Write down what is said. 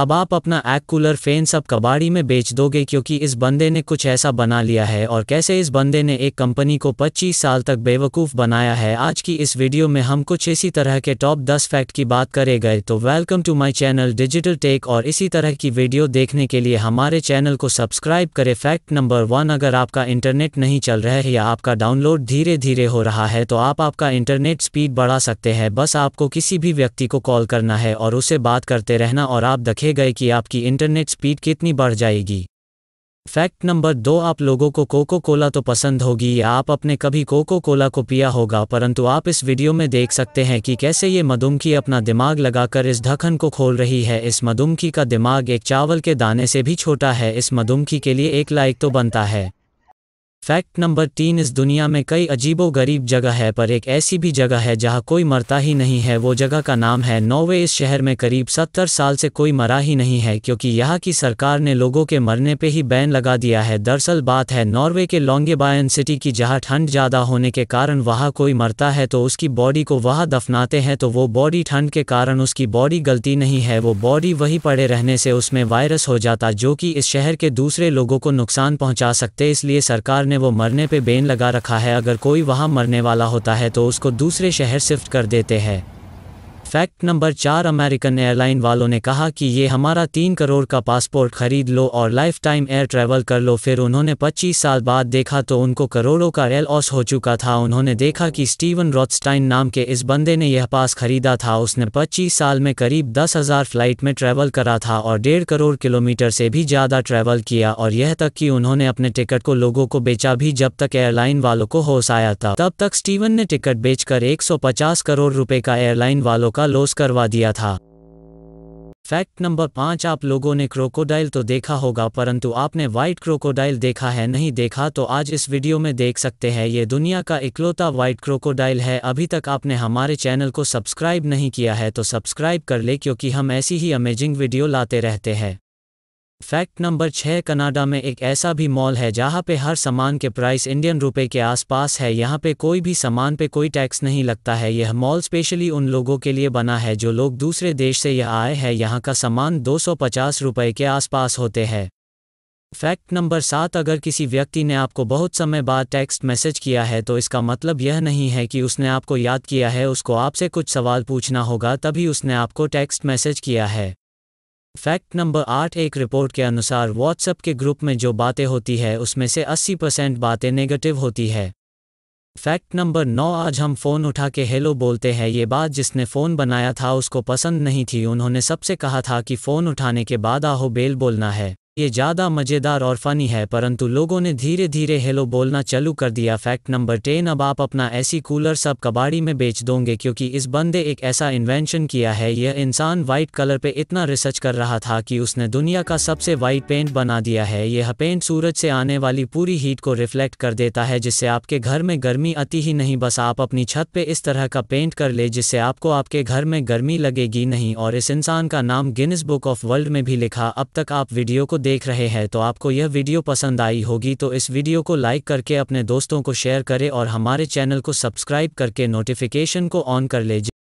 अब आप अपना एग कूलर फैन सब कबाड़ी में बेच दोगे क्योंकि इस बंदे ने कुछ ऐसा बना लिया है और कैसे इस बंदे ने एक कंपनी को 25 साल तक बेवकूफ़ बनाया है आज की इस वीडियो में हम कुछ इसी तरह के टॉप 10 फैक्ट की बात करे गए तो welcome to my channel digital tech और इसी तरह की वीडियो देखने के लिए हमारे चैनल को सब्सक्राइब करें फैक्ट नंबर वन अगर आपका इंटरनेट नहीं चल रहा है या आपका डाउनलोड धीरे धीरे हो रहा है तो आप आपका इंटरनेट स्पीड बढ़ा सकते हैं बस आपको किसी भी व्यक्ति को कॉल करना है और उसे बात करते रहना और आप दखे गए कि आपकी इंटरनेट स्पीड कितनी बढ़ जाएगी फैक्ट नंबर दो आप लोगों को कोको कोला तो पसंद होगी या आप अपने कभी कोको कोला को पिया होगा परंतु आप इस वीडियो में देख सकते हैं कि कैसे ये मधुमखी अपना दिमाग लगाकर इस ढक्कन को खोल रही है इस मधुमखी का दिमाग एक चावल के दाने से भी छोटा है इस मधुमखी के लिए एक लाइक तो बनता है फैक्ट नंबर तीन इस दुनिया में कई अजीबो गरीब जगह है पर एक ऐसी भी जगह है जहां कोई मरता ही नहीं है वो जगह का नाम है नॉर्वे इस शहर में करीब सत्तर साल से कोई मरा ही नहीं है क्योंकि यहाँ की सरकार ने लोगों के मरने पे ही बैन लगा दिया है दरअसल बात है नॉर्वे के लॉन्गेबायन सिटी की जहाँ ठंड ज़्यादा होने के कारण वहाँ कोई मरता है तो उसकी बॉडी को वहाँ दफनाते हैं तो वो बॉडी ठंड के कारण उसकी बॉडी गलती नहीं है वो बॉडी वही पड़े रहने से उसमें वायरस हो जाता जो कि इस शहर के दूसरे लोगों को नुकसान पहुँचा सकते इसलिए सरकार ने वो मरने पे बेन लगा रखा है अगर कोई वहाँ मरने वाला होता है तो उसको दूसरे शहर शिफ्ट कर देते हैं फैक्ट नंबर चार अमेरिकन एयरलाइन वालों ने कहा कि ये हमारा तीन करोड़ का पासपोर्ट खरीद लो और लाइफ टाइम एयर ट्रैवल कर लो फिर उन्होंने 25 साल बाद देखा तो उनको करोड़ों का एल ऑस हो चुका था उन्होंने देखा कि स्टीवन रॉथस्टाइन नाम के इस बंदे ने यह पास खरीदा था उसने 25 साल में करीब दस हज़ार फ्लाइट में ट्रैवल करा था और डेढ़ करोड़ किलोमीटर से भी ज़्यादा ट्रैवल किया और यह तक कि उन्होंने अपने टिकट को लोगों को बेचा भी जब तक एयरलाइन वालों को होश आया था तब तक स्टीवन ने टिकट बेचकर एक करोड़ रुपये का एयरलाइन वालों का का लॉस करवा दिया था फैक्ट नंबर पांच आप लोगों ने क्रोकोडाइल तो देखा होगा परंतु आपने व्हाइट क्रोकोडाइल देखा है नहीं देखा तो आज इस वीडियो में देख सकते हैं ये दुनिया का इकलौता व्हाइट क्रोकोडाइल है अभी तक आपने हमारे चैनल को सब्सक्राइब नहीं किया है तो सब्सक्राइब कर ले क्योंकि हम ऐसी ही अमेजिंग वीडियो लाते रहते हैं फैक्ट नंबर छः कनाडा में एक ऐसा भी मॉल है जहाँ पे हर सामान के प्राइस इंडियन रुपए के आसपास है यहाँ पे कोई भी सामान पे कोई टैक्स नहीं लगता है यह मॉल स्पेशली उन लोगों के लिए बना है जो लोग दूसरे देश से यह आए हैं यहाँ का सामान 250 रुपए के आसपास होते हैं फैक्ट नंबर सात अगर किसी व्यक्ति ने आपको बहुत समय बाद टेक्स्ट मैसेज किया है तो इसका मतलब यह नहीं है कि उसने आपको याद किया है उसको आपसे कुछ सवाल पूछना होगा तभी उसने आपको टेक्स्ट मैसेज किया है फैक्ट नंबर आठ एक रिपोर्ट के अनुसार व्हाट्सएप के ग्रुप में जो बातें होती है उसमें से 80 परसेंट बातें नेगेटिव होती है फैक्ट नंबर नौ आज हम फ़ोन उठा के हेलो बोलते हैं ये बात जिसने फ़ोन बनाया था उसको पसंद नहीं थी उन्होंने सबसे कहा था कि फ़ोन उठाने के बाद आहो बेल बोलना है ये ज़्यादा मज़ेदार और फ़नी है परंतु लोगों ने धीरे धीरे हेलो बोलना चालू कर दिया फैक्ट नंबर टेन अब आप अपना ऐसी कूलर सब कबाड़ी में बेच दोगे क्योंकि इस बंदे एक ऐसा इन्वेंशन किया है यह इंसान व्हाइट कलर पे इतना रिसर्च कर रहा था कि उसने दुनिया का सबसे व्हाइट पेंट बना दिया है यह पेंट सूरज से आने वाली पूरी हीट को रिफ्लेक्ट कर देता है जिससे आपके घर में गर्मी आती ही नहीं बस आप अपनी छत पे इस तरह का पेंट कर ले जिससे आपको आपके घर में गर्मी लगेगी नहीं और इस इंसान का नाम गिनिस बुक ऑफ वर्ल्ड में भी लिखा अब तक आप वीडियो को देख देख रहे हैं तो आपको यह वीडियो पसंद आई होगी तो इस वीडियो को लाइक करके अपने दोस्तों को शेयर करें और हमारे चैनल को सब्सक्राइब करके नोटिफिकेशन को ऑन कर लीजिए